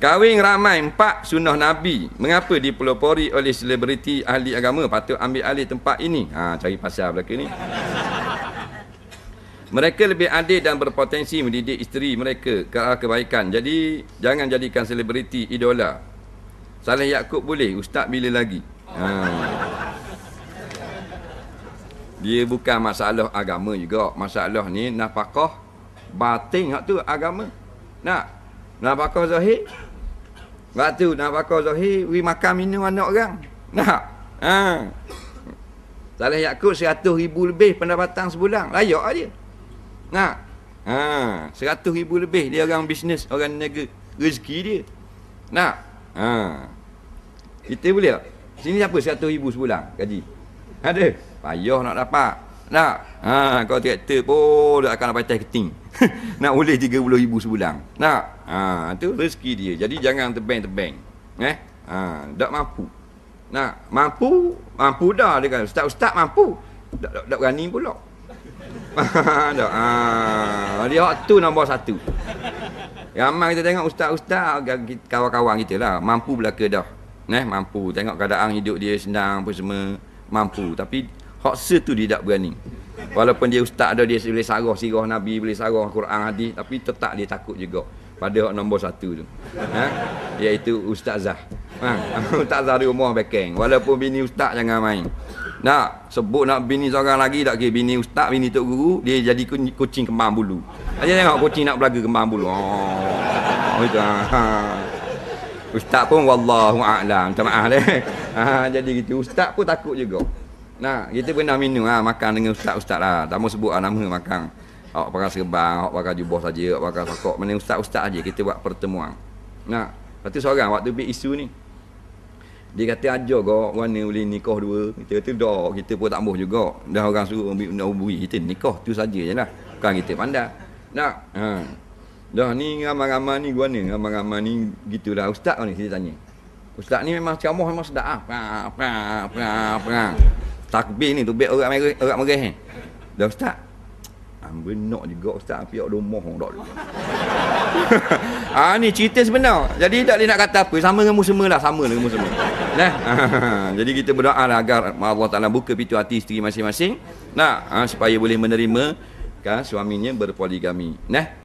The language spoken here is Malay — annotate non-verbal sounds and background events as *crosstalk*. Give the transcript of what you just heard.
Kawin ramai empat sunnah Nabi. Mengapa dipelopori oleh selebriti ahli agama patut ambil alih tempat ini? Ha, cari pasal belakang ini. Mereka lebih adil dan berpotensi mendidik isteri mereka ke arah kebaikan. Jadi, jangan jadikan selebriti idola. Salih Yaakob boleh. Ustaz bila lagi? Ha. Dia bukan masalah agama juga. Masalah ni nafakah batin hak tu agama. Nak? Nafakah zahir? Sebab tu nak bakar Zohir, we makan minum anak orang. Nak. Ha. Salih Yaakob seratus ribu lebih pendapatan sebulan. Layak dia. Nak. Ha. Seratus ribu lebih dia orang bisnes, orang negeri. Rezeki dia. Nak. Ha. Kita boleh tak? Sini siapa seratus ribu sebulan gaji? Ada. Payah nak dapat. Nak? Ha, kau traktor pun akan dapat atas keting. *laughs* nak boleh RM30,000 sebulan. Nak? Ha, tu rezeki dia. Jadi jangan terbang-terbang. Eh? Ha, tak mampu. Nak? Mampu? Mampu dah. Dia kata, ustaz-ustaz mampu. Tak, tak, tak berani pula. *laughs* tak. Ha, dia waktu nombor satu. Ramai kita tengok ustaz-ustaz, kawan-kawan kita lah. Mampu belaka dah. neh mampu. Tengok keadaan hidup dia senang apa semua. Mampu. Tapi Khaksa tu dia tak berani. Walaupun dia ustaz ada, dia boleh sarah sirah Nabi, boleh sarah Quran, hadis. Tapi tetap dia takut juga. Pada hak nombor satu tu. Ha? Iaitu Ustaz Zah. Ha? *laughs* Ustaz Zah rumah bekeng. Walaupun bini ustaz jangan main. Nak sebut nak bini seorang lagi tak kira bini ustaz, bini tok guru, dia jadi kucing kembang bulu. Dia tengok kucing nak belaga kembang bulu. Oh, oh ha, ha. Ustaz pun wallahu a'lam. Macam ah, eh. ha, jadi gitu. Ustaz pun takut juga. Nah, kita pernah minum ha, makan dengan ustaz-ustaz lah. Tak mau sebut lah, nama makan. Awak pakai serbang, awak pakai jubah saja, awak pakai sokok. Mana ustaz-ustaz aja kita buat pertemuan. Nah, lepas tu seorang waktu bi isu ni. Dia kata ajar kau warna boleh nikah dua. Kita kata dah, kita pun tak boleh juga. Dah orang suruh ambil benda ubi. Kita nikah tu saja je lah. Bukan kita pandai. Nak. Ha. Dah ni ramai-ramai ni guana. Ramai-ramai ni gitulah. Ustaz ni kita tanya. Ustaz ni memang ceramah memang sedap. Ha. Ha. Ha. Ha. Ha takbir ni tu biar orang marah orang Eh, kan dah ustaz Amba ah, nak juga ustaz api ada rumah dak. ah ni cerita sebenar. Jadi tak leh nak kata apa sama dengan musim lah sama dengan musim. Nah. *laughs* Jadi kita berdoa lah agar Allah Taala buka pintu hati isteri masing-masing. Nah, ah, supaya boleh menerima kan suaminya berpoligami. Nah.